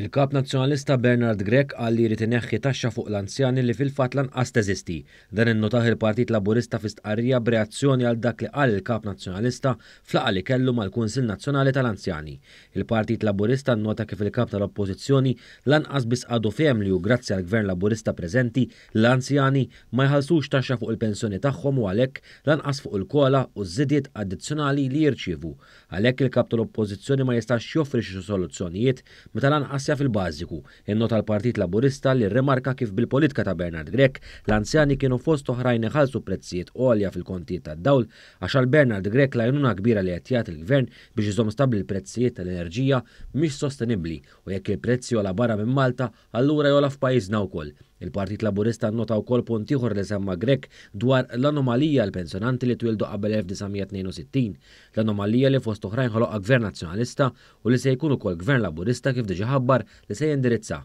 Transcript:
Il-kap nazjonalista Bernard Grek għalli jrid ineħħi taxxa fuq l-anzjani li fil-fat lanqas teżisti. Dan innotaħ il-Partit Laburista fistqarrija b'reazzjoni għal dak li qal il-kap nazjonalista flaqa li kellu mal-Kunsil Nazzjonali tal-Anzjani. Il-Partit Laburista nnota kif il-kap tal-Oppożizzjoni lanqas biss għadu fehem li grazzi għal gvern Laburista preżenti l-anzjani ma jħalsux taxxa fuq il-pensjoni tagħhom u għalhekk lanqas fuq il-kola u żidiet addizzjonali li jirċievu. Għalhekk il-kap tal-Oppożizzjoni ma jistax joffri xi soluzzjonijiet meta lanqas Asja fil-bażiku, innot tal-Partit Laburista li remarka kif bil-politika ta' Bernard Grek l-anzjani kienu fost oħrajn iħallsu prezzijiet għolja fil-kontijiet tad-dawl għax Bernard Grek jnuna kbira li qed jagħti il-gvern biex jizom stabli l-prezzijiet tal-enerġija mhix sostenibbli u jekk il-prezzi jola barra minn Malta allura jola f'pajjiżna wkoll. Il-Partit Laburista notaw kol punt ieħor li semma Grek dwar l-anomalija l-pensjonanti li twildu qabel 1962, l-anomalija li fost uħrajn ħoloqa gvern nazzjonalista u li se jkun ukoll gvern laburista kif diġi ħabbar li se jindirizza